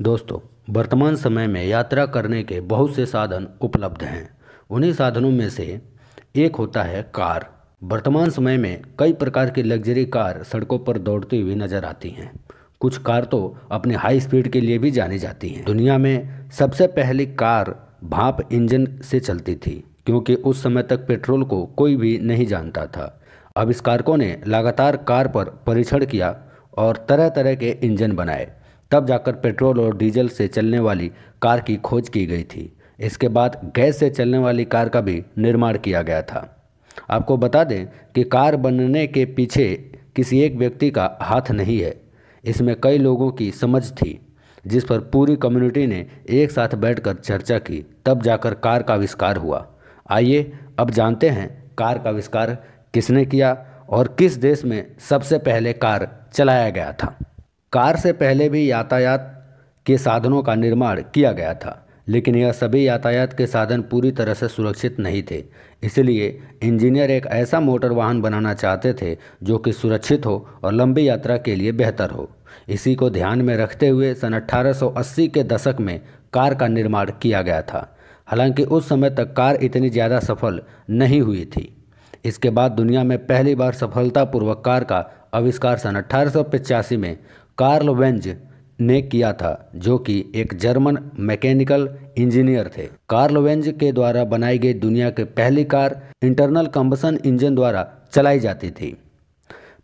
दोस्तों वर्तमान समय में यात्रा करने के बहुत से साधन उपलब्ध हैं उन्हीं साधनों में से एक होता है कार वर्तमान समय में कई प्रकार की लग्जरी कार सड़कों पर दौड़ती हुई नजर आती हैं कुछ कार तो अपने हाई स्पीड के लिए भी जानी जाती हैं दुनिया में सबसे पहली कार भाप इंजन से चलती थी क्योंकि उस समय तक पेट्रोल को कोई भी नहीं जानता था आविष्कारकों ने लगातार कार पर परीक्षण किया और तरह तरह के इंजन बनाए तब जाकर पेट्रोल और डीजल से चलने वाली कार की खोज की गई थी इसके बाद गैस से चलने वाली कार का भी निर्माण किया गया था आपको बता दें कि कार बनने के पीछे किसी एक व्यक्ति का हाथ नहीं है इसमें कई लोगों की समझ थी जिस पर पूरी कम्युनिटी ने एक साथ बैठकर चर्चा की तब जाकर कार का आविष्कार हुआ आइए अब जानते हैं कार का आविष्कार किसने किया और किस देश में सबसे पहले कार चलाया गया था कार से पहले भी यातायात के साधनों का निर्माण किया गया था लेकिन यह सभी यातायात के साधन पूरी तरह से सुरक्षित नहीं थे इसलिए इंजीनियर एक ऐसा मोटर वाहन बनाना चाहते थे जो कि सुरक्षित हो और लंबी यात्रा के लिए बेहतर हो इसी को ध्यान में रखते हुए सन 1880 के दशक में कार का निर्माण किया गया था हालांकि उस समय तक कार इतनी ज़्यादा सफल नहीं हुई थी इसके बाद दुनिया में पहली बार सफलतापूर्वक कार का आविष्कार सन अट्ठारह में कार्ल वेंज ने किया था जो कि एक जर्मन मैकेनिकल इंजीनियर थे कार्ल वेंज के द्वारा बनाई गई दुनिया की पहली कार इंटरनल कंबसन इंजन द्वारा चलाई जाती थी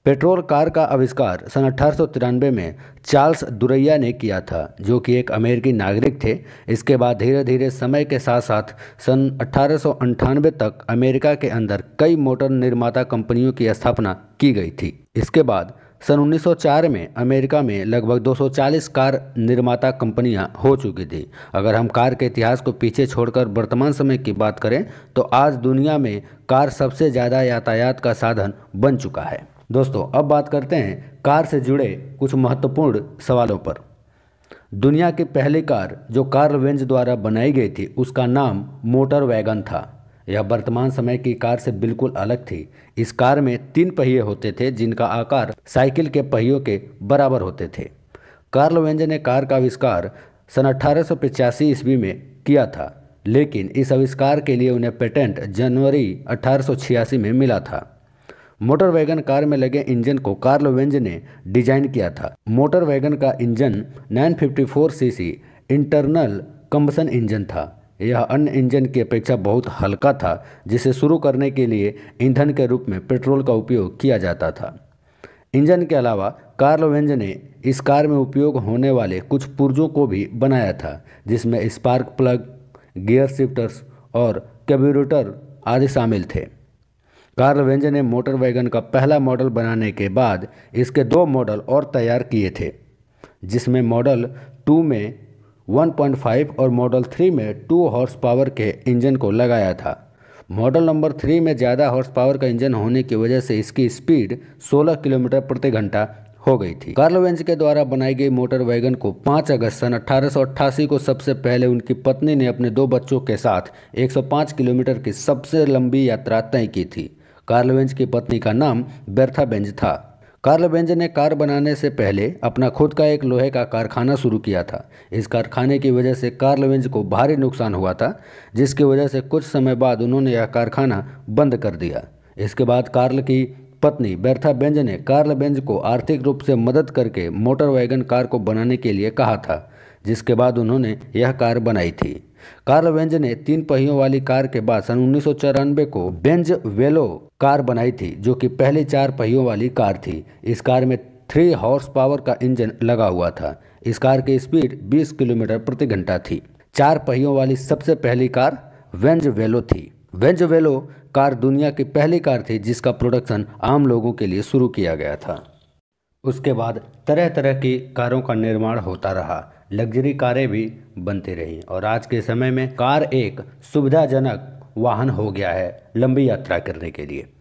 पेट्रोल कार का आविष्कार सन अठारह में चार्ल्स दुरैया ने किया था जो कि एक अमेरिकी नागरिक थे इसके बाद धीरे धीरे समय के साथ साथ सन अठारह तक अमेरिका के अंदर कई मोटर निर्माता कंपनियों की स्थापना की गई थी इसके बाद सन 1904 में अमेरिका में लगभग 240 कार निर्माता कंपनियां हो चुकी थी अगर हम कार के इतिहास को पीछे छोड़कर वर्तमान समय की बात करें तो आज दुनिया में कार सबसे ज़्यादा यातायात का साधन बन चुका है दोस्तों अब बात करते हैं कार से जुड़े कुछ महत्वपूर्ण सवालों पर दुनिया की पहली कार जो कार्ल वेंज द्वारा बनाई गई थी उसका नाम मोटर वैगन था यह वर्तमान समय की कार से बिल्कुल अलग थी इस कार में तीन पहिए होते थे जिनका आकार साइकिल के पहियों के बराबर होते थे कार्ल वेंज ने कार का आविष्कार सन अठारह ईस्वी में किया था लेकिन इस आविष्कार के लिए उन्हें पेटेंट जनवरी छियासी में मिला था मोटर वैगन कार में लगे इंजन को कार्ल वेंज ने डिजाइन किया था मोटर वैगन का engine 954 CC internal combustion engine था यह अन्य इंजन की अपेक्षा बहुत हल्का था जिसे शुरू करने के लिए ईंधन के रूप में पेट्रोल का उपयोग किया जाता था इंजन के अलावा कार्लवेंज ने इस कार में उपयोग होने वाले कुछ पुर्जों को भी बनाया था जिसमें स्पार्क प्लग गियर शिफ्टर्स और कैब्यूरेटर आदि शामिल थे कार्ल वेंज ने मोटर वैगन का पहला मॉडल बनाने के बाद इसके दो मॉडल और तैयार किए थे जिसमें मॉडल टू में 1.5 और मॉडल 3 में टू हॉर्स पावर के इंजन को लगाया था मॉडल नंबर थ्री में ज़्यादा हॉर्स पावर का इंजन होने की वजह से इसकी स्पीड 16 किलोमीटर प्रति घंटा हो गई थी कार्लोवेंज के द्वारा बनाई गई मोटर वैगन को 5 अगस्त सन अठारह को सबसे पहले उनकी पत्नी ने अपने दो बच्चों के साथ 105 किलोमीटर की सबसे लंबी यात्रा तय की थी कार्लोवेंज की पत्नी का नाम बेंज था कार्ल बेंज ने कार बनाने से पहले अपना खुद का एक लोहे का कारखाना शुरू किया था इस कारखाने की वजह से कार्ल बेंज को भारी नुकसान हुआ था जिसकी वजह से कुछ समय बाद उन्होंने यह कारखाना बंद कर दिया इसके बाद कार्ल की पत्नी बेर्था बेंज ने कार्ल बेंज को आर्थिक रूप से मदद करके मोटर वैगन कार को बनाने के लिए कहा था जिसके बाद उन्होंने यह कार बनाई थी कार्ल वेंज ने तीन पहियों वाली कार के बाद सन उन्नीस को बेंज वेलो कार बनाई थी जो कि पहली चार पहियों वाली कार थी इस कार में थ्री हॉर्स पावर का इंजन लगा हुआ था इस कार की स्पीड 20 किलोमीटर प्रति घंटा थी चार पहियों वाली सबसे पहली कार वेंज वेलो थी वेंज वेलो कार दुनिया की पहली कार थी जिसका प्रोडक्शन आम लोगों के लिए शुरू किया गया था उसके बाद तरह तरह की कारों का निर्माण होता रहा लग्जरी कारें भी बनती रहीं और आज के समय में कार एक सुविधाजनक वाहन हो गया है लंबी यात्रा करने के लिए